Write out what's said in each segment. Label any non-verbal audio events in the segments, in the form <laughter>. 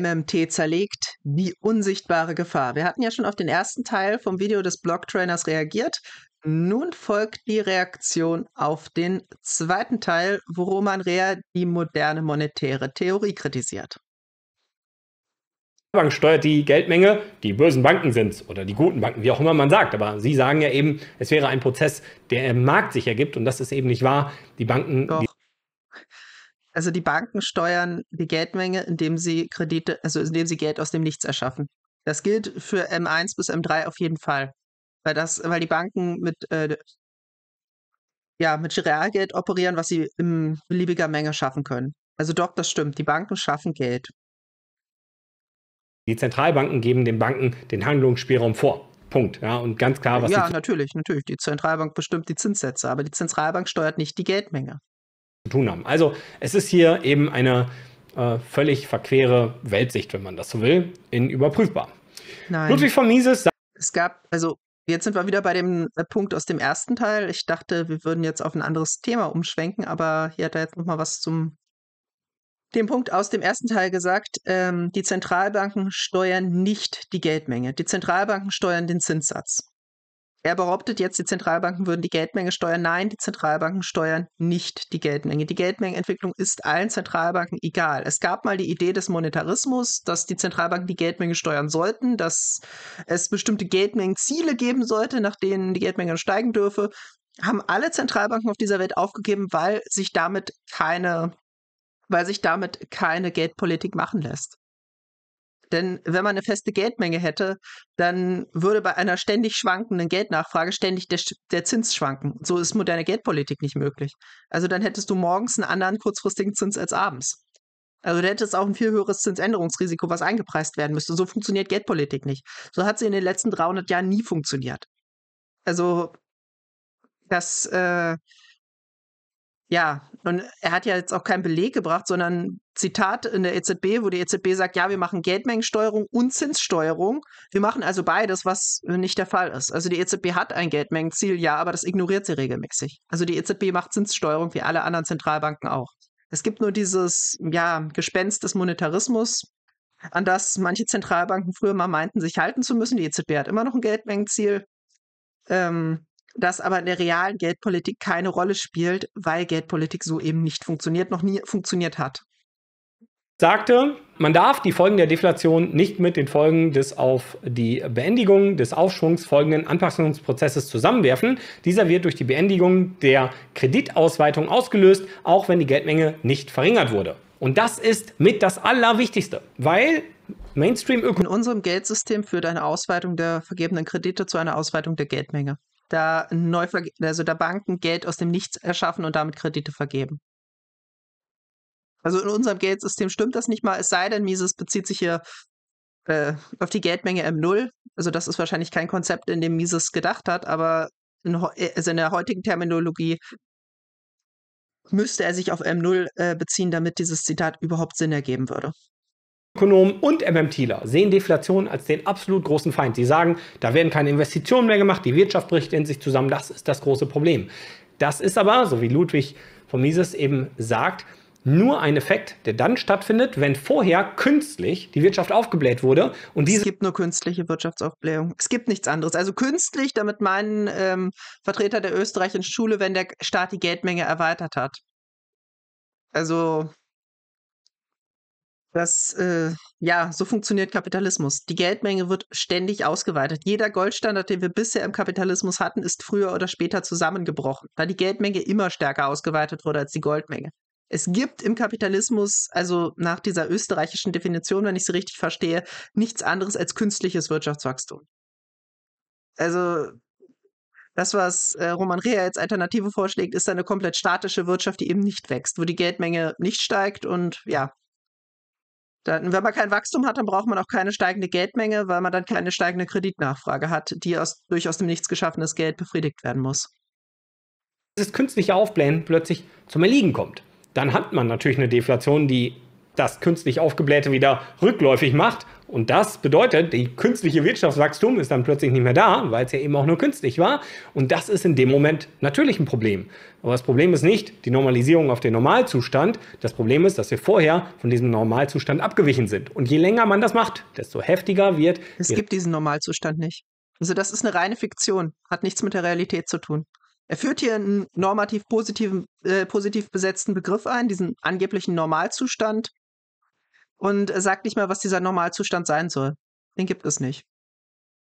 MMT zerlegt, die unsichtbare Gefahr. Wir hatten ja schon auf den ersten Teil vom Video des Blog-Trainers reagiert. Nun folgt die Reaktion auf den zweiten Teil, wo Roman Rea die moderne monetäre Theorie kritisiert. Die Bank steuert die Geldmenge, die bösen Banken sind es oder die guten Banken, wie auch immer man sagt. Aber Sie sagen ja eben, es wäre ein Prozess, der im Markt sich ergibt und das ist eben nicht wahr. Die Banken. Doch. Die also die Banken steuern die Geldmenge, indem sie Kredite, also indem sie Geld aus dem Nichts erschaffen. Das gilt für M1 bis M3 auf jeden Fall. Weil das, weil die Banken mit, äh, ja, mit Realgeld operieren, was sie in beliebiger Menge schaffen können. Also doch, das stimmt. Die Banken schaffen Geld. Die Zentralbanken geben den Banken den Handlungsspielraum vor. Punkt. Ja, und ganz klar, was. Ja, natürlich, natürlich. Die Zentralbank bestimmt die Zinssätze, aber die Zentralbank steuert nicht die Geldmenge tun haben. Also es ist hier eben eine äh, völlig verquere Weltsicht, wenn man das so will, in überprüfbar. Nein. Ludwig von Mises sagt. Es gab, also jetzt sind wir wieder bei dem äh, Punkt aus dem ersten Teil. Ich dachte, wir würden jetzt auf ein anderes Thema umschwenken, aber hier hat er jetzt nochmal was zum dem Punkt aus dem ersten Teil gesagt, ähm, die Zentralbanken steuern nicht die Geldmenge. Die Zentralbanken steuern den Zinssatz. Er behauptet jetzt, die Zentralbanken würden die Geldmenge steuern. Nein, die Zentralbanken steuern nicht die Geldmenge. Die Geldmengenentwicklung ist allen Zentralbanken egal. Es gab mal die Idee des Monetarismus, dass die Zentralbanken die Geldmenge steuern sollten, dass es bestimmte Geldmengenziele geben sollte, nach denen die Geldmenge steigen dürfe. Haben alle Zentralbanken auf dieser Welt aufgegeben, weil sich damit keine, weil sich damit keine Geldpolitik machen lässt. Denn wenn man eine feste Geldmenge hätte, dann würde bei einer ständig schwankenden Geldnachfrage ständig der, der Zins schwanken. So ist moderne Geldpolitik nicht möglich. Also dann hättest du morgens einen anderen kurzfristigen Zins als abends. Also du hättest auch ein viel höheres Zinsänderungsrisiko, was eingepreist werden müsste. So funktioniert Geldpolitik nicht. So hat sie in den letzten 300 Jahren nie funktioniert. Also das, äh, ja, und er hat ja jetzt auch keinen Beleg gebracht, sondern Zitat in der EZB, wo die EZB sagt, ja, wir machen Geldmengensteuerung und Zinssteuerung. Wir machen also beides, was nicht der Fall ist. Also die EZB hat ein Geldmengenziel, ja, aber das ignoriert sie regelmäßig. Also die EZB macht Zinssteuerung wie alle anderen Zentralbanken auch. Es gibt nur dieses, ja, Gespenst des Monetarismus, an das manche Zentralbanken früher mal meinten, sich halten zu müssen. Die EZB hat immer noch ein Geldmengenziel. Ähm, das aber in der realen Geldpolitik keine Rolle spielt, weil Geldpolitik so eben nicht funktioniert, noch nie funktioniert hat. Sagte, man darf die Folgen der Deflation nicht mit den Folgen des auf die Beendigung des Aufschwungs folgenden Anpassungsprozesses zusammenwerfen. Dieser wird durch die Beendigung der Kreditausweitung ausgelöst, auch wenn die Geldmenge nicht verringert wurde. Und das ist mit das Allerwichtigste, weil Mainstream-Ökonomie. In unserem Geldsystem führt eine Ausweitung der vergebenen Kredite zu einer Ausweitung der Geldmenge da neu also da Banken Geld aus dem Nichts erschaffen und damit Kredite vergeben. Also in unserem Geldsystem stimmt das nicht mal, es sei denn, Mises bezieht sich hier äh, auf die Geldmenge M0. Also das ist wahrscheinlich kein Konzept, in dem Mises gedacht hat, aber in, äh, also in der heutigen Terminologie müsste er sich auf M0 äh, beziehen, damit dieses Zitat überhaupt Sinn ergeben würde. Ökonomen und MMTler sehen Deflation als den absolut großen Feind. Sie sagen, da werden keine Investitionen mehr gemacht, die Wirtschaft bricht in sich zusammen, das ist das große Problem. Das ist aber, so wie Ludwig von Mises eben sagt, nur ein Effekt, der dann stattfindet, wenn vorher künstlich die Wirtschaft aufgebläht wurde. Und es gibt nur künstliche Wirtschaftsaufblähung. Es gibt nichts anderes. Also künstlich, damit meinen ähm, Vertreter der österreichischen Schule, wenn der Staat die Geldmenge erweitert hat. Also das, äh, ja, so funktioniert Kapitalismus. Die Geldmenge wird ständig ausgeweitet. Jeder Goldstandard, den wir bisher im Kapitalismus hatten, ist früher oder später zusammengebrochen, da die Geldmenge immer stärker ausgeweitet wurde als die Goldmenge. Es gibt im Kapitalismus, also nach dieser österreichischen Definition, wenn ich sie richtig verstehe, nichts anderes als künstliches Wirtschaftswachstum. Also das, was äh, Roman Rea als Alternative vorschlägt, ist eine komplett statische Wirtschaft, die eben nicht wächst, wo die Geldmenge nicht steigt und ja, dann, wenn man kein Wachstum hat, dann braucht man auch keine steigende Geldmenge, weil man dann keine steigende Kreditnachfrage hat, die aus, durch aus dem nichts geschaffenes Geld befriedigt werden muss. Dieses künstliche Aufblähen plötzlich zum Erliegen kommt. Dann hat man natürlich eine Deflation, die das künstlich Aufgeblähte wieder rückläufig macht und das bedeutet, die künstliche Wirtschaftswachstum ist dann plötzlich nicht mehr da, weil es ja eben auch nur künstlich war. Und das ist in dem Moment natürlich ein Problem. Aber das Problem ist nicht die Normalisierung auf den Normalzustand. Das Problem ist, dass wir vorher von diesem Normalzustand abgewichen sind. Und je länger man das macht, desto heftiger wird. Es gibt diesen Normalzustand nicht. Also das ist eine reine Fiktion, hat nichts mit der Realität zu tun. Er führt hier einen normativ positiven, äh, positiv besetzten Begriff ein, diesen angeblichen Normalzustand, und sagt nicht mal, was dieser Normalzustand sein soll. Den gibt es nicht.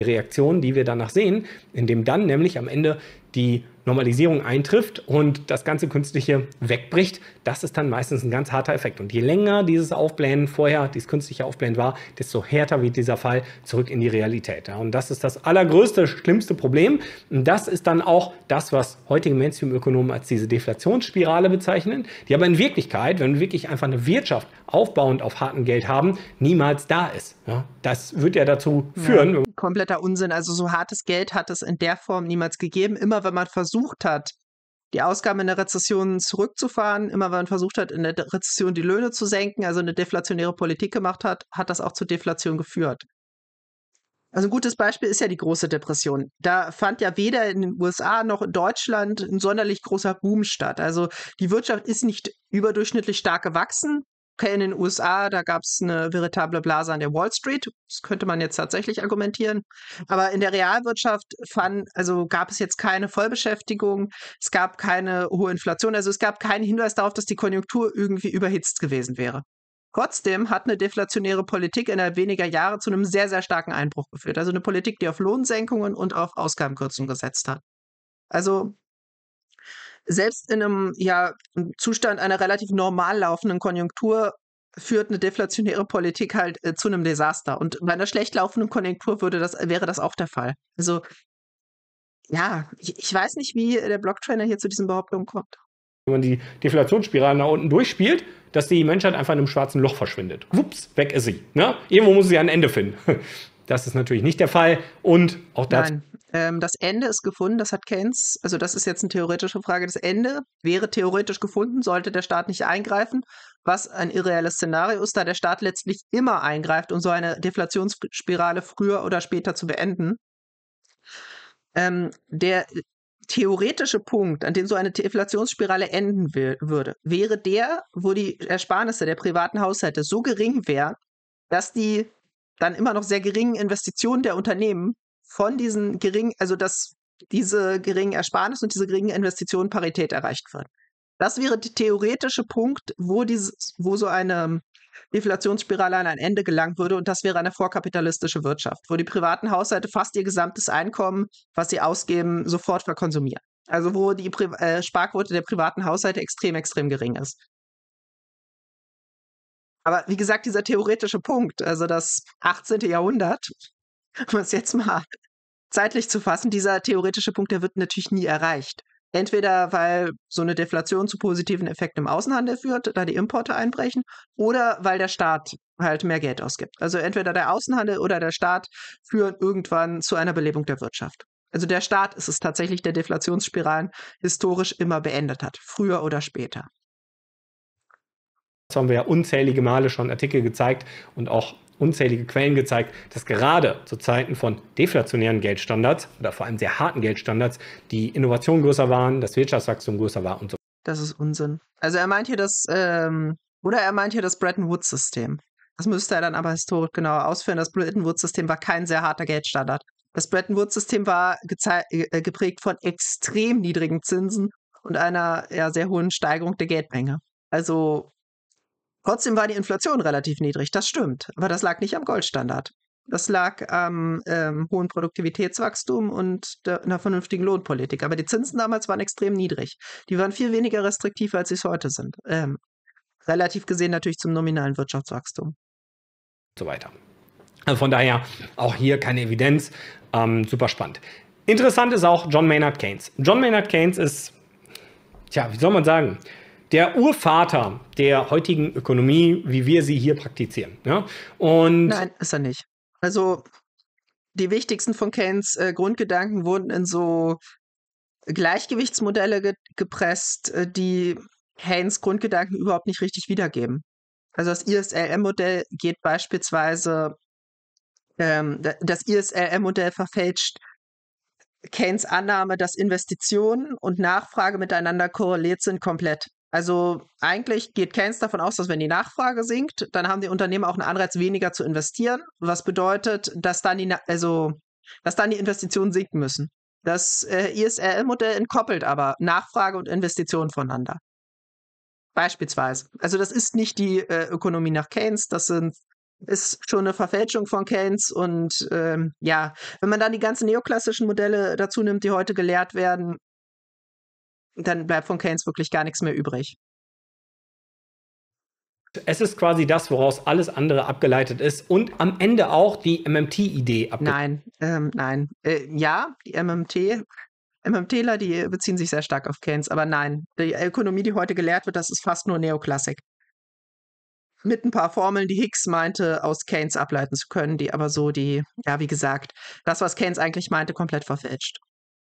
Die Reaktion, die wir danach sehen, indem dann nämlich am Ende die Normalisierung eintrifft und das ganze Künstliche wegbricht, das ist dann meistens ein ganz harter Effekt. Und je länger dieses Aufblähen vorher, dieses künstliche Aufblähen war, desto härter wird dieser Fall zurück in die Realität. Und das ist das allergrößte, schlimmste Problem. Und das ist dann auch das, was heutige Mainstream-Ökonomen als diese Deflationsspirale bezeichnen, die aber in Wirklichkeit, wenn wir wirklich einfach eine Wirtschaft aufbauend auf hartem Geld haben, niemals da ist. Ja, das wird ja dazu führen. Ja, kompletter Unsinn. Also so hartes Geld hat es in der Form niemals gegeben. Immer wenn man versucht hat, die Ausgaben in der Rezession zurückzufahren, immer wenn man versucht hat, in der Rezession die Löhne zu senken, also eine deflationäre Politik gemacht hat, hat das auch zu Deflation geführt. Also ein gutes Beispiel ist ja die große Depression. Da fand ja weder in den USA noch in Deutschland ein sonderlich großer Boom statt. Also die Wirtschaft ist nicht überdurchschnittlich stark gewachsen, Okay, in den USA, da gab es eine veritable Blase an der Wall Street. Das könnte man jetzt tatsächlich argumentieren. Aber in der Realwirtschaft fand, also gab es jetzt keine Vollbeschäftigung, es gab keine hohe Inflation, also es gab keinen Hinweis darauf, dass die Konjunktur irgendwie überhitzt gewesen wäre. Trotzdem hat eine deflationäre Politik innerhalb weniger Jahre zu einem sehr, sehr starken Einbruch geführt. Also eine Politik, die auf Lohnsenkungen und auf Ausgabenkürzungen gesetzt hat. Also selbst in einem ja, Zustand einer relativ normal laufenden Konjunktur führt eine deflationäre Politik halt äh, zu einem Desaster. Und bei einer schlecht laufenden Konjunktur würde das, äh, wäre das auch der Fall. Also ja, ich, ich weiß nicht, wie der Blocktrainer hier zu diesen Behauptungen kommt. Wenn man die Deflationsspirale nach unten durchspielt, dass die Menschheit einfach in einem schwarzen Loch verschwindet. Wups, weg ist sie. Ne? Irgendwo muss sie ein Ende finden. <laughs> Das ist natürlich nicht der Fall. Und auch dazu. Nein. Ähm, das Ende ist gefunden, das hat Keynes, also das ist jetzt eine theoretische Frage, das Ende wäre theoretisch gefunden, sollte der Staat nicht eingreifen, was ein irreales Szenario ist, da der Staat letztlich immer eingreift, um so eine Deflationsspirale früher oder später zu beenden. Ähm, der theoretische Punkt, an dem so eine Deflationsspirale enden würde, wäre der, wo die Ersparnisse der privaten Haushalte so gering wären, dass die dann immer noch sehr geringen Investitionen der Unternehmen von diesen geringen, also dass diese geringen Ersparnisse und diese geringen Investitionen Parität erreicht wird. Das wäre der theoretische Punkt, wo, dieses, wo so eine Deflationsspirale an ein Ende gelangen würde. Und das wäre eine vorkapitalistische Wirtschaft, wo die privaten Haushalte fast ihr gesamtes Einkommen, was sie ausgeben, sofort verkonsumieren. Also wo die Pri äh, Sparquote der privaten Haushalte extrem, extrem gering ist. Aber wie gesagt, dieser theoretische Punkt, also das 18. Jahrhundert, um es <laughs> jetzt mal zeitlich zu fassen, dieser theoretische Punkt, der wird natürlich nie erreicht. Entweder weil so eine Deflation zu positiven Effekten im Außenhandel führt, da die Importe einbrechen, oder weil der Staat halt mehr Geld ausgibt. Also entweder der Außenhandel oder der Staat führen irgendwann zu einer Belebung der Wirtschaft. Also der Staat ist es tatsächlich, der Deflationsspiralen historisch immer beendet hat, früher oder später. Das haben wir ja unzählige Male schon Artikel gezeigt und auch unzählige Quellen gezeigt, dass gerade zu Zeiten von deflationären Geldstandards oder vor allem sehr harten Geldstandards die Innovationen größer waren, das Wirtschaftswachstum größer war und so. Das ist Unsinn. Also er meint hier das, ähm, oder er meint hier das Bretton Woods-System. Das müsste er dann aber historisch genauer ausführen. Das Bretton Woods-System war kein sehr harter Geldstandard. Das Bretton Woods-System war äh, äh, geprägt von extrem niedrigen Zinsen und einer ja, sehr hohen Steigerung der Geldmenge. Also Trotzdem war die Inflation relativ niedrig, das stimmt. Aber das lag nicht am Goldstandard. Das lag am ähm, hohen Produktivitätswachstum und der, einer vernünftigen Lohnpolitik. Aber die Zinsen damals waren extrem niedrig. Die waren viel weniger restriktiv, als sie es heute sind. Ähm, relativ gesehen natürlich zum nominalen Wirtschaftswachstum. So weiter. Also von daher auch hier keine Evidenz. Ähm, super spannend. Interessant ist auch John Maynard Keynes. John Maynard Keynes ist, tja, wie soll man sagen, der Urvater der heutigen Ökonomie, wie wir sie hier praktizieren. Ja? Und Nein, ist er nicht. Also die wichtigsten von Keynes äh, Grundgedanken wurden in so Gleichgewichtsmodelle ge gepresst, äh, die Keynes Grundgedanken überhaupt nicht richtig wiedergeben. Also das ISLM-Modell geht beispielsweise, ähm, das ISLM-Modell verfälscht Keynes Annahme, dass Investitionen und Nachfrage miteinander korreliert sind, komplett. Also eigentlich geht Keynes davon aus, dass wenn die Nachfrage sinkt, dann haben die Unternehmen auch einen Anreiz, weniger zu investieren, was bedeutet, dass dann die, also, dass dann die Investitionen sinken müssen. Das äh, ISRL-Modell entkoppelt aber Nachfrage und Investitionen voneinander. Beispielsweise. Also das ist nicht die äh, Ökonomie nach Keynes, das sind, ist schon eine Verfälschung von Keynes. Und ähm, ja, wenn man dann die ganzen neoklassischen Modelle dazu nimmt, die heute gelehrt werden, dann bleibt von Keynes wirklich gar nichts mehr übrig. Es ist quasi das, woraus alles andere abgeleitet ist und am Ende auch die MMT-Idee abgeleitet. Nein, ähm, nein. Äh, ja, die MMT. MMTler, die beziehen sich sehr stark auf Keynes, aber nein, die Ökonomie, die heute gelehrt wird, das ist fast nur Neoklassik. Mit ein paar Formeln, die Hicks meinte, aus Keynes ableiten zu können, die aber so die, ja, wie gesagt, das, was Keynes eigentlich meinte, komplett verfälscht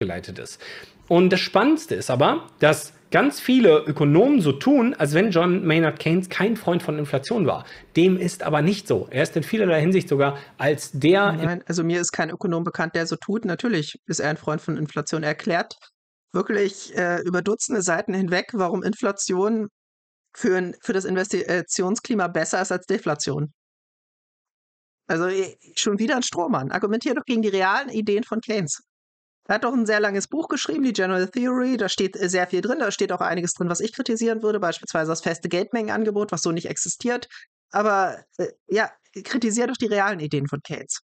geleitet ist. Und das Spannendste ist aber, dass ganz viele Ökonomen so tun, als wenn John Maynard Keynes kein Freund von Inflation war. Dem ist aber nicht so. Er ist in vielerlei Hinsicht sogar als der. Nein, also mir ist kein Ökonom bekannt, der so tut. Natürlich ist er ein Freund von Inflation. Er erklärt wirklich äh, über Dutzende Seiten hinweg, warum Inflation für, ein, für das Investitionsklima besser ist als Deflation. Also äh, schon wieder ein Strohmann. Argumentiert doch gegen die realen Ideen von Keynes. Er hat doch ein sehr langes Buch geschrieben, die General Theory. Da steht äh, sehr viel drin. Da steht auch einiges drin, was ich kritisieren würde, beispielsweise das feste Geldmengenangebot, was so nicht existiert. Aber äh, ja, kritisiere doch die realen Ideen von Keynes.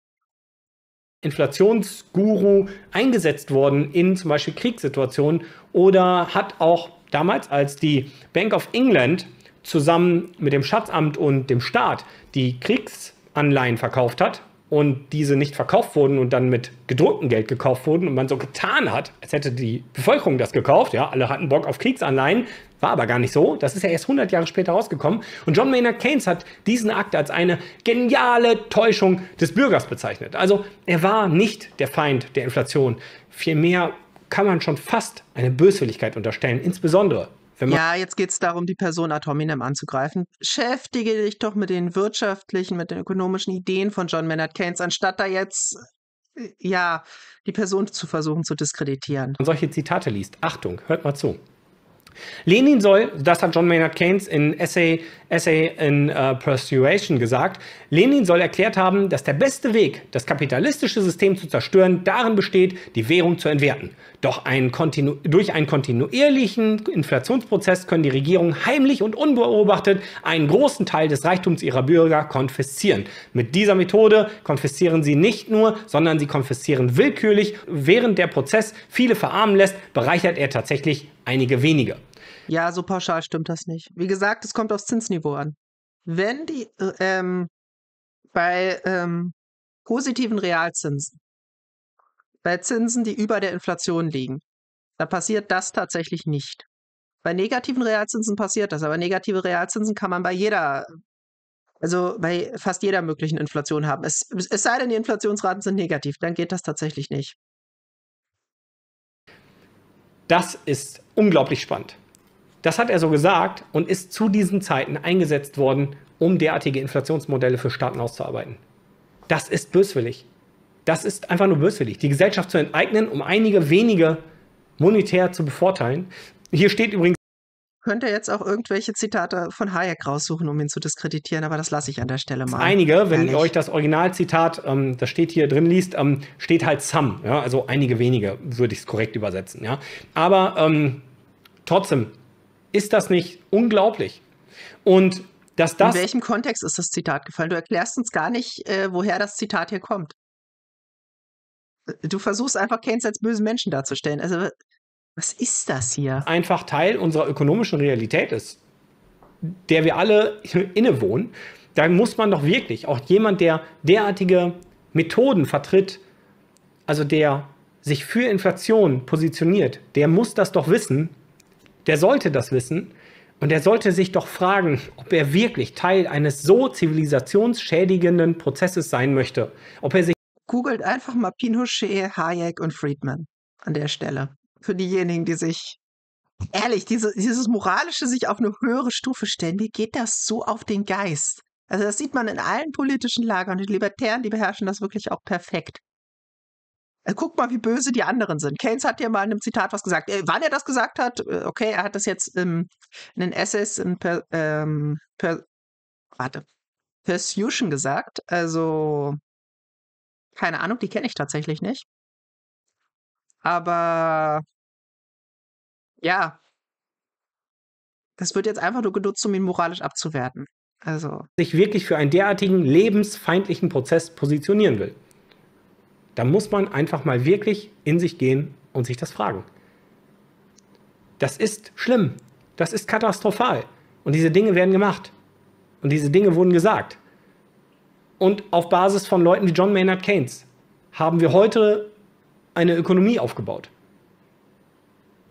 Inflationsguru eingesetzt worden in zum Beispiel Kriegssituationen oder hat auch damals, als die Bank of England zusammen mit dem Schatzamt und dem Staat die Kriegsanleihen verkauft hat, und diese nicht verkauft wurden und dann mit gedrucktem Geld gekauft wurden und man so getan hat, als hätte die Bevölkerung das gekauft, ja, alle hatten Bock auf Kriegsanleihen, war aber gar nicht so. Das ist ja erst 100 Jahre später rausgekommen. Und John Maynard Keynes hat diesen Akt als eine geniale Täuschung des Bürgers bezeichnet. Also er war nicht der Feind der Inflation. Vielmehr kann man schon fast eine Böswilligkeit unterstellen, insbesondere ja, jetzt geht es darum, die Person ad hominem anzugreifen. Beschäftige dich doch mit den wirtschaftlichen, mit den ökonomischen Ideen von John Maynard Keynes, anstatt da jetzt äh, ja, die Person zu versuchen zu diskreditieren. Und solche Zitate liest. Achtung, hört mal zu. Lenin soll, das hat John Maynard Keynes in Essay Essay in uh, Persuasion gesagt, Lenin soll erklärt haben, dass der beste Weg, das kapitalistische System zu zerstören, darin besteht, die Währung zu entwerten. Doch ein durch einen kontinuierlichen Inflationsprozess können die Regierungen heimlich und unbeobachtet einen großen Teil des Reichtums ihrer Bürger konfiszieren. Mit dieser Methode konfiszieren sie nicht nur, sondern sie konfiszieren willkürlich. Während der Prozess viele verarmen lässt, bereichert er tatsächlich einige wenige. Ja, so pauschal stimmt das nicht. Wie gesagt, es kommt aufs Zinsniveau an. Wenn die äh, ähm, bei ähm, positiven Realzinsen, bei Zinsen, die über der Inflation liegen, da passiert das tatsächlich nicht. Bei negativen Realzinsen passiert das, aber negative Realzinsen kann man bei jeder, also bei fast jeder möglichen Inflation haben. Es, es sei denn, die Inflationsraten sind negativ, dann geht das tatsächlich nicht. Das ist unglaublich spannend. Das hat er so gesagt und ist zu diesen Zeiten eingesetzt worden, um derartige Inflationsmodelle für Staaten auszuarbeiten. Das ist böswillig. Das ist einfach nur böswillig. Die Gesellschaft zu enteignen, um einige wenige monetär zu bevorteilen. Hier steht übrigens. Könnte jetzt auch irgendwelche Zitate von Hayek raussuchen, um ihn zu diskreditieren, aber das lasse ich an der Stelle mal. Einige, wenn ihr euch das Originalzitat, ähm, das steht hier drin liest, ähm, steht halt some, ja? also einige wenige, würde ich es korrekt übersetzen. Ja? Aber ähm, trotzdem, ist das nicht unglaublich? Und dass das. In welchem Kontext ist das Zitat gefallen? Du erklärst uns gar nicht, äh, woher das Zitat hier kommt. Du versuchst einfach Keynes als bösen Menschen darzustellen. Also, was ist das hier? Einfach Teil unserer ökonomischen Realität ist, der wir alle <laughs> innewohnen. Da muss man doch wirklich, auch jemand, der derartige Methoden vertritt, also der sich für Inflation positioniert, der muss das doch wissen, der sollte das wissen und er sollte sich doch fragen, ob er wirklich Teil eines so zivilisationsschädigenden Prozesses sein möchte. Ob er sich Googelt einfach mal Pinochet, Hayek und Friedman an der Stelle. Für diejenigen, die sich ehrlich, diese, dieses moralische sich auf eine höhere Stufe stellen, mir geht das so auf den Geist. Also das sieht man in allen politischen Lagern. Die Libertären, die beherrschen das wirklich auch perfekt. Äh, guck mal, wie böse die anderen sind. Keynes hat ja mal in einem Zitat was gesagt. Äh, wann er das gesagt hat, äh, okay, er hat das jetzt ähm, in den Essays in per, ähm, per, warte, Persuasion gesagt. Also, keine Ahnung, die kenne ich tatsächlich nicht. Aber ja, das wird jetzt einfach nur genutzt, um ihn moralisch abzuwerten. Also. Sich wirklich für einen derartigen lebensfeindlichen Prozess positionieren will. Da muss man einfach mal wirklich in sich gehen und sich das fragen. Das ist schlimm. Das ist katastrophal. Und diese Dinge werden gemacht. Und diese Dinge wurden gesagt. Und auf Basis von Leuten wie John Maynard Keynes haben wir heute eine Ökonomie aufgebaut.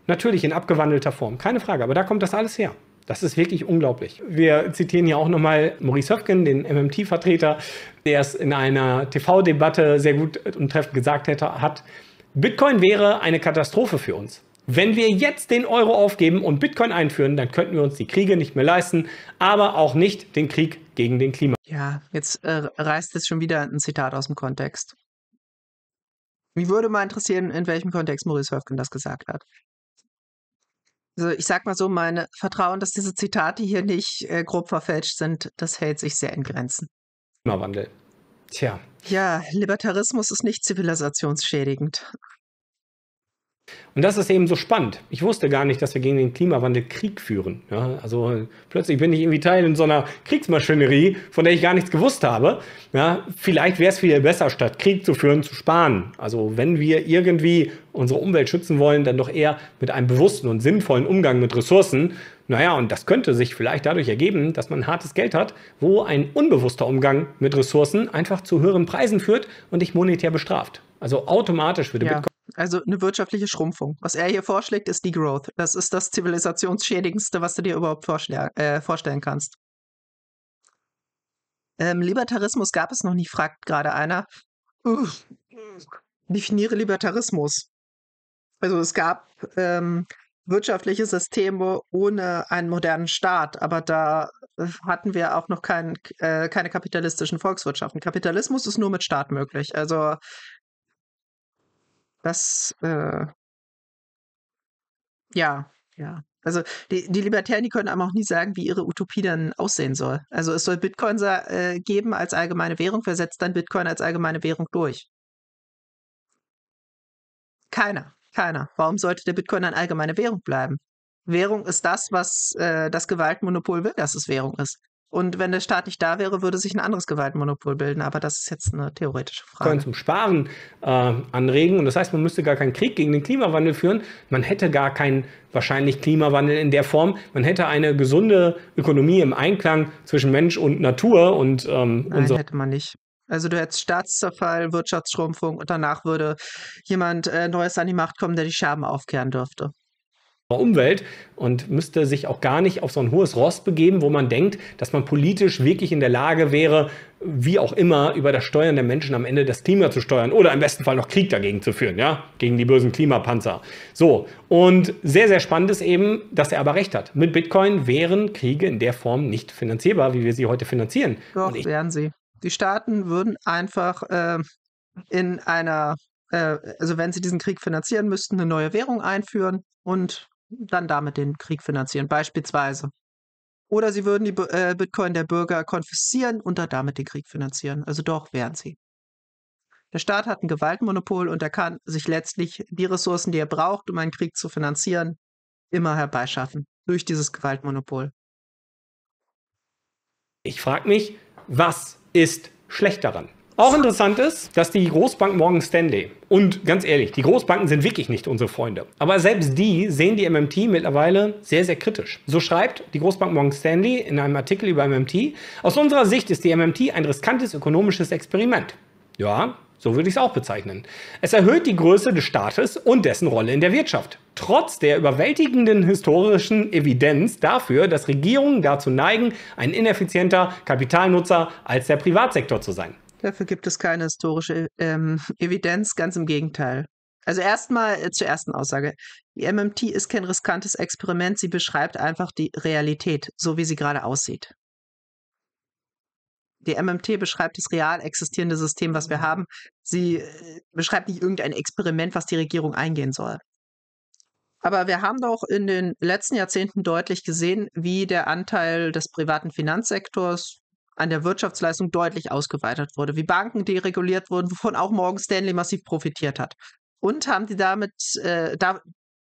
Natürlich in abgewandelter Form, keine Frage, aber da kommt das alles her. Das ist wirklich unglaublich. Wir zitieren hier auch nochmal Maurice Höfgen, den MMT-Vertreter, der es in einer TV-Debatte sehr gut und treffend gesagt hätte, hat, Bitcoin wäre eine Katastrophe für uns. Wenn wir jetzt den Euro aufgeben und Bitcoin einführen, dann könnten wir uns die Kriege nicht mehr leisten, aber auch nicht den Krieg gegen den Klima. Ja, jetzt äh, reißt es schon wieder ein Zitat aus dem Kontext. Mich würde mal interessieren, in welchem Kontext Maurice Höfgen das gesagt hat also ich sag mal so, mein Vertrauen, dass diese Zitate hier nicht äh, grob verfälscht sind, das hält sich sehr in Grenzen. Klimawandel. Tja. Ja, Libertarismus ist nicht zivilisationsschädigend. Und das ist eben so spannend. Ich wusste gar nicht, dass wir gegen den Klimawandel Krieg führen. Ja, also plötzlich bin ich irgendwie Teil in so einer Kriegsmaschinerie, von der ich gar nichts gewusst habe. Ja, vielleicht wäre es viel besser, statt Krieg zu führen, zu sparen. Also wenn wir irgendwie unsere Umwelt schützen wollen, dann doch eher mit einem bewussten und sinnvollen Umgang mit Ressourcen. Naja, und das könnte sich vielleicht dadurch ergeben, dass man hartes Geld hat, wo ein unbewusster Umgang mit Ressourcen einfach zu höheren Preisen führt und dich monetär bestraft. Also automatisch würde ja. Bitcoin also eine wirtschaftliche Schrumpfung. Was er hier vorschlägt, ist Degrowth. Das ist das zivilisationsschädigendste, was du dir überhaupt äh, vorstellen kannst. Ähm, Libertarismus gab es noch nie, fragt gerade einer. Uff. Definiere Libertarismus. Also es gab ähm, wirtschaftliche Systeme ohne einen modernen Staat, aber da äh, hatten wir auch noch kein, äh, keine kapitalistischen Volkswirtschaften. Kapitalismus ist nur mit Staat möglich. Also das, äh, ja, ja. Also die, die Libertären, die können einem auch nie sagen, wie ihre Utopie dann aussehen soll. Also es soll Bitcoin äh, geben als allgemeine Währung, wer setzt dann Bitcoin als allgemeine Währung durch? Keiner, keiner. Warum sollte der Bitcoin dann allgemeine Währung bleiben? Währung ist das, was äh, das Gewaltmonopol will, dass es Währung ist. Und wenn der Staat nicht da wäre, würde sich ein anderes Gewaltmonopol bilden. Aber das ist jetzt eine theoretische Frage. Können zum Sparen äh, anregen. Und das heißt, man müsste gar keinen Krieg gegen den Klimawandel führen. Man hätte gar keinen wahrscheinlich Klimawandel in der Form. Man hätte eine gesunde Ökonomie im Einklang zwischen Mensch und Natur und ähm, Nein, hätte man nicht. Also du hättest Staatszerfall, Wirtschaftsschrumpfung und danach würde jemand äh, Neues an die Macht kommen, der die Scherben aufkehren dürfte. Umwelt und müsste sich auch gar nicht auf so ein hohes Ross begeben, wo man denkt, dass man politisch wirklich in der Lage wäre, wie auch immer, über das Steuern der Menschen am Ende das Klima zu steuern oder im besten Fall noch Krieg dagegen zu führen, ja, gegen die bösen Klimapanzer. So, und sehr, sehr spannend ist eben, dass er aber recht hat. Mit Bitcoin wären Kriege in der Form nicht finanzierbar, wie wir sie heute finanzieren. Doch, wären sie. Die Staaten würden einfach äh, in einer äh, also wenn sie diesen Krieg finanzieren müssten, eine neue Währung einführen und dann damit den Krieg finanzieren, beispielsweise. Oder sie würden die äh, Bitcoin der Bürger konfiszieren und dann damit den Krieg finanzieren. Also doch wären sie. Der Staat hat ein Gewaltmonopol und er kann sich letztlich die Ressourcen, die er braucht, um einen Krieg zu finanzieren, immer herbeischaffen durch dieses Gewaltmonopol. Ich frage mich, was ist schlecht daran? Auch interessant ist, dass die Großbank Morgan Stanley, und ganz ehrlich, die Großbanken sind wirklich nicht unsere Freunde, aber selbst die sehen die MMT mittlerweile sehr, sehr kritisch. So schreibt die Großbank Morgan Stanley in einem Artikel über MMT, aus unserer Sicht ist die MMT ein riskantes ökonomisches Experiment. Ja, so würde ich es auch bezeichnen. Es erhöht die Größe des Staates und dessen Rolle in der Wirtschaft. Trotz der überwältigenden historischen Evidenz dafür, dass Regierungen dazu neigen, ein ineffizienter Kapitalnutzer als der Privatsektor zu sein. Dafür gibt es keine historische ähm, Evidenz, ganz im Gegenteil. Also erstmal äh, zur ersten Aussage. Die MMT ist kein riskantes Experiment, sie beschreibt einfach die Realität, so wie sie gerade aussieht. Die MMT beschreibt das real existierende System, was wir haben. Sie äh, beschreibt nicht irgendein Experiment, was die Regierung eingehen soll. Aber wir haben doch in den letzten Jahrzehnten deutlich gesehen, wie der Anteil des privaten Finanzsektors an der Wirtschaftsleistung deutlich ausgeweitet wurde, wie Banken dereguliert wurden, wovon auch Morgan Stanley massiv profitiert hat. Und haben die damit, äh, da,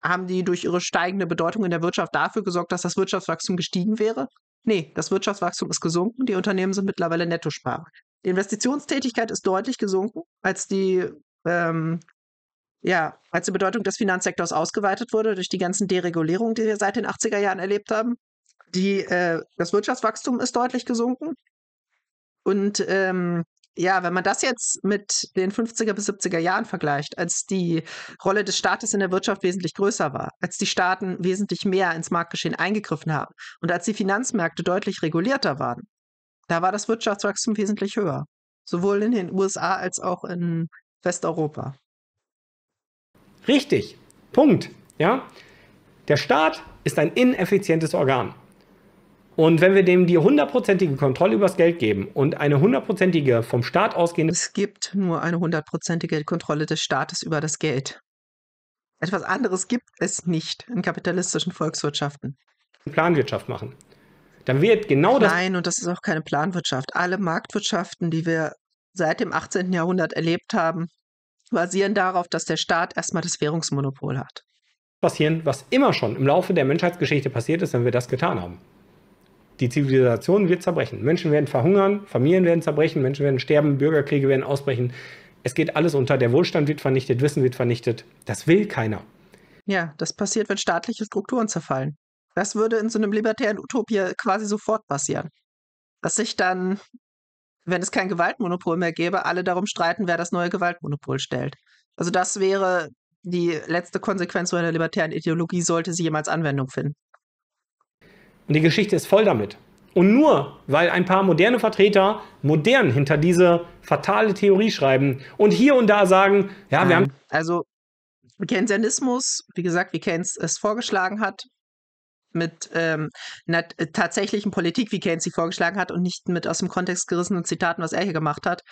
haben die durch ihre steigende Bedeutung in der Wirtschaft dafür gesorgt, dass das Wirtschaftswachstum gestiegen wäre? Nee, das Wirtschaftswachstum ist gesunken, die Unternehmen sind mittlerweile Nettosparer. Die Investitionstätigkeit ist deutlich gesunken, als die, ähm, ja, als die Bedeutung des Finanzsektors ausgeweitet wurde durch die ganzen Deregulierungen, die wir seit den 80er Jahren erlebt haben. Die, äh, das Wirtschaftswachstum ist deutlich gesunken. Und ähm, ja, wenn man das jetzt mit den 50er bis 70er Jahren vergleicht, als die Rolle des Staates in der Wirtschaft wesentlich größer war, als die Staaten wesentlich mehr ins Marktgeschehen eingegriffen haben und als die Finanzmärkte deutlich regulierter waren, da war das Wirtschaftswachstum wesentlich höher. Sowohl in den USA als auch in Westeuropa. Richtig. Punkt. Ja? Der Staat ist ein ineffizientes Organ. Und wenn wir dem die hundertprozentige Kontrolle übers Geld geben und eine hundertprozentige vom Staat ausgehende. Es gibt nur eine hundertprozentige Kontrolle des Staates über das Geld. Etwas anderes gibt es nicht in kapitalistischen Volkswirtschaften. Planwirtschaft machen. Dann wird genau das. Nein, und das ist auch keine Planwirtschaft. Alle Marktwirtschaften, die wir seit dem 18. Jahrhundert erlebt haben, basieren darauf, dass der Staat erstmal das Währungsmonopol hat. Passieren, was immer schon im Laufe der Menschheitsgeschichte passiert ist, wenn wir das getan haben. Die Zivilisation wird zerbrechen. Menschen werden verhungern, Familien werden zerbrechen, Menschen werden sterben, Bürgerkriege werden ausbrechen. Es geht alles unter. Der Wohlstand wird vernichtet, Wissen wird vernichtet. Das will keiner. Ja, das passiert, wenn staatliche Strukturen zerfallen. Das würde in so einem libertären Utopie quasi sofort passieren. Dass sich dann, wenn es kein Gewaltmonopol mehr gäbe, alle darum streiten, wer das neue Gewaltmonopol stellt. Also das wäre die letzte Konsequenz so einer libertären Ideologie, sollte sie jemals Anwendung finden. Und die Geschichte ist voll damit. Und nur weil ein paar moderne Vertreter modern hinter diese fatale Theorie schreiben und hier und da sagen, ja, wir ähm, haben. Also Keynesianismus, wie gesagt, wie Keynes es vorgeschlagen hat, mit ähm, einer äh, tatsächlichen Politik, wie Keynes sie vorgeschlagen hat und nicht mit aus dem Kontext gerissenen Zitaten, was er hier gemacht hat.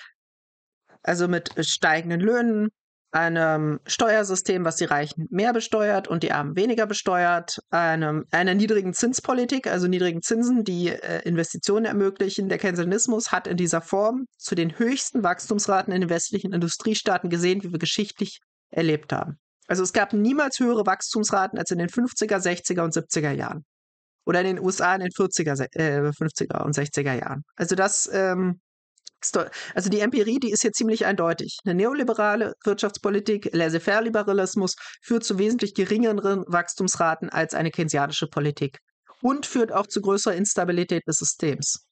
Also mit steigenden Löhnen, einem Steuersystem, was die Reichen mehr besteuert und die Armen weniger besteuert, einem, einer niedrigen Zinspolitik, also niedrigen Zinsen, die äh, Investitionen ermöglichen. Der Keynesianismus hat in dieser Form zu den höchsten Wachstumsraten in den westlichen Industriestaaten gesehen, wie wir geschichtlich erlebt haben. Also es gab niemals höhere Wachstumsraten als in den 50er, 60er und 70er Jahren. Oder in den USA in den 40er, äh, 50er und 60er Jahren. Also das ähm, also die Empirie, die ist hier ziemlich eindeutig. Eine neoliberale Wirtschaftspolitik, Laissez-faire-Liberalismus führt zu wesentlich geringeren Wachstumsraten als eine keynesianische Politik und führt auch zu größerer Instabilität des Systems.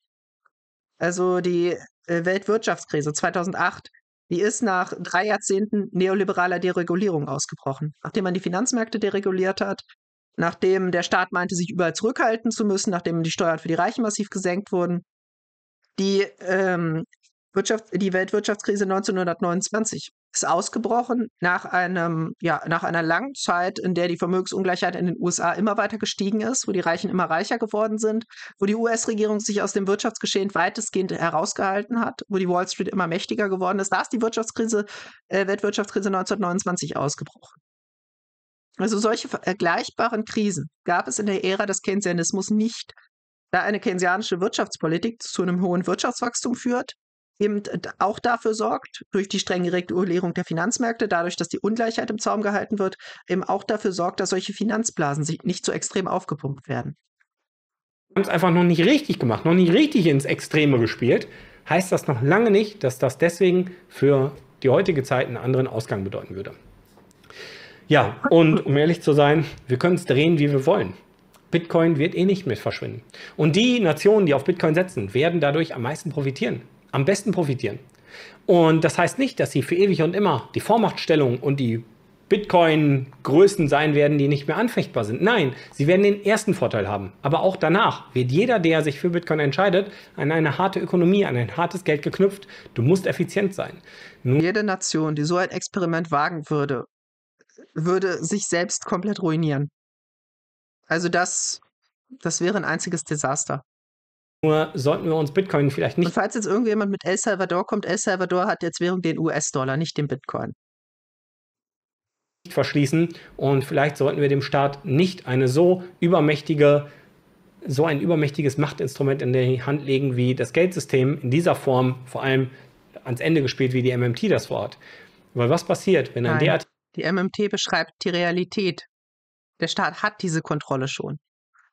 Also die äh, Weltwirtschaftskrise 2008, die ist nach drei Jahrzehnten neoliberaler Deregulierung ausgebrochen. Nachdem man die Finanzmärkte dereguliert hat, nachdem der Staat meinte, sich überall zurückhalten zu müssen, nachdem die Steuern für die Reichen massiv gesenkt wurden, die, ähm, Wirtschaft, die Weltwirtschaftskrise 1929 ist ausgebrochen nach, einem, ja, nach einer langen Zeit, in der die Vermögensungleichheit in den USA immer weiter gestiegen ist, wo die Reichen immer reicher geworden sind, wo die US-Regierung sich aus dem Wirtschaftsgeschehen weitestgehend herausgehalten hat, wo die Wall Street immer mächtiger geworden ist. Da ist die Wirtschaftskrise, äh, Weltwirtschaftskrise 1929 ausgebrochen. Also solche vergleichbaren Krisen gab es in der Ära des Keynesianismus nicht da eine keynesianische Wirtschaftspolitik zu einem hohen Wirtschaftswachstum führt, eben auch dafür sorgt, durch die strenge Regulierung der Finanzmärkte, dadurch, dass die Ungleichheit im Zaum gehalten wird, eben auch dafür sorgt, dass solche Finanzblasen sich nicht so extrem aufgepumpt werden. Wir haben es einfach noch nicht richtig gemacht, noch nicht richtig ins Extreme gespielt. Heißt das noch lange nicht, dass das deswegen für die heutige Zeit einen anderen Ausgang bedeuten würde. Ja, und um ehrlich zu sein, wir können es drehen, wie wir wollen. Bitcoin wird eh nicht mehr verschwinden. Und die Nationen, die auf Bitcoin setzen, werden dadurch am meisten profitieren, am besten profitieren. Und das heißt nicht, dass sie für ewig und immer die Vormachtstellung und die Bitcoin-Größen sein werden, die nicht mehr anfechtbar sind. Nein, sie werden den ersten Vorteil haben. Aber auch danach wird jeder, der sich für Bitcoin entscheidet, an eine harte Ökonomie, an ein hartes Geld geknüpft. Du musst effizient sein. Nun Jede Nation, die so ein Experiment wagen würde, würde sich selbst komplett ruinieren. Also das, das wäre ein einziges Desaster. Nur sollten wir uns Bitcoin vielleicht nicht. Und falls jetzt irgendjemand mit El Salvador kommt, El Salvador hat jetzt Währung den US-Dollar, nicht den Bitcoin. Verschließen und vielleicht sollten wir dem Staat nicht eine so übermächtige, so ein übermächtiges Machtinstrument in die Hand legen, wie das Geldsystem in dieser Form vor allem ans Ende gespielt, wie die MMT das vor Ort. Weil was passiert, wenn ein derart. Die MMT beschreibt die Realität der Staat hat diese Kontrolle schon.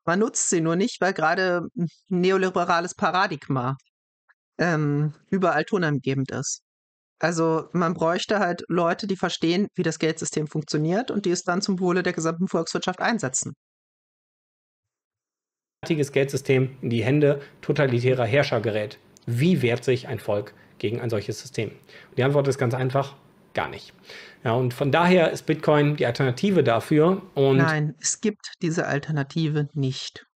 Man nutzt sie nur nicht, weil gerade neoliberales Paradigma ähm, überall tonangebend ist. Also man bräuchte halt Leute, die verstehen, wie das Geldsystem funktioniert und die es dann zum Wohle der gesamten Volkswirtschaft einsetzen. Fertiges Geldsystem in die Hände totalitärer Herrscher gerät. Wie wehrt sich ein Volk gegen ein solches System? Die Antwort ist ganz einfach, gar nicht. Ja, und von daher ist Bitcoin die Alternative dafür. Und Nein, es gibt diese Alternative nicht.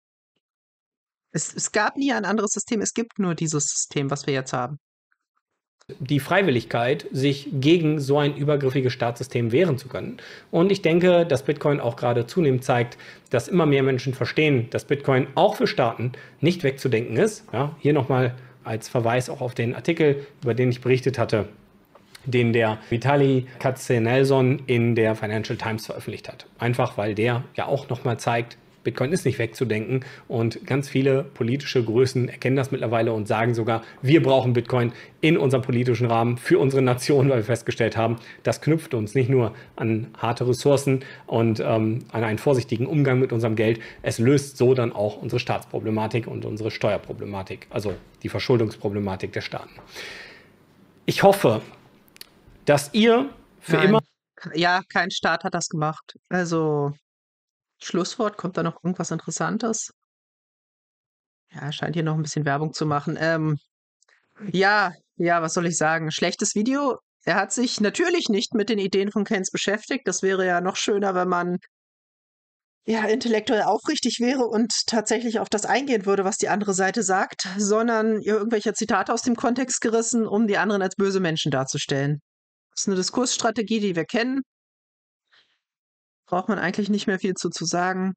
Es, es gab nie ein anderes System, es gibt nur dieses System, was wir jetzt haben. Die Freiwilligkeit, sich gegen so ein übergriffiges Staatssystem wehren zu können. Und ich denke, dass Bitcoin auch gerade zunehmend zeigt, dass immer mehr Menschen verstehen, dass Bitcoin auch für Staaten nicht wegzudenken ist. Ja, hier nochmal als Verweis auch auf den Artikel, über den ich berichtet hatte, den der Vitali Katzenelson in der Financial Times veröffentlicht hat. Einfach weil der ja auch nochmal zeigt, Bitcoin ist nicht wegzudenken und ganz viele politische Größen erkennen das mittlerweile und sagen sogar, wir brauchen Bitcoin in unserem politischen Rahmen für unsere Nation, weil wir festgestellt haben, das knüpft uns nicht nur an harte Ressourcen und ähm, an einen vorsichtigen Umgang mit unserem Geld, es löst so dann auch unsere Staatsproblematik und unsere Steuerproblematik, also die Verschuldungsproblematik der Staaten. Ich hoffe, dass ihr für Nein. immer. Ja, kein Staat hat das gemacht. Also, Schlusswort, kommt da noch irgendwas Interessantes? Ja, scheint hier noch ein bisschen Werbung zu machen. Ähm, ja, ja, was soll ich sagen? Schlechtes Video. Er hat sich natürlich nicht mit den Ideen von Keynes beschäftigt. Das wäre ja noch schöner, wenn man ja intellektuell aufrichtig wäre und tatsächlich auf das eingehen würde, was die andere Seite sagt, sondern irgendwelche Zitate aus dem Kontext gerissen, um die anderen als böse Menschen darzustellen. Das ist eine Diskursstrategie, die wir kennen. Braucht man eigentlich nicht mehr viel zu, zu sagen.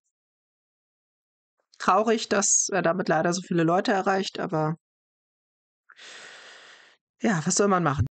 Traurig, dass er damit leider so viele Leute erreicht, aber ja, was soll man machen?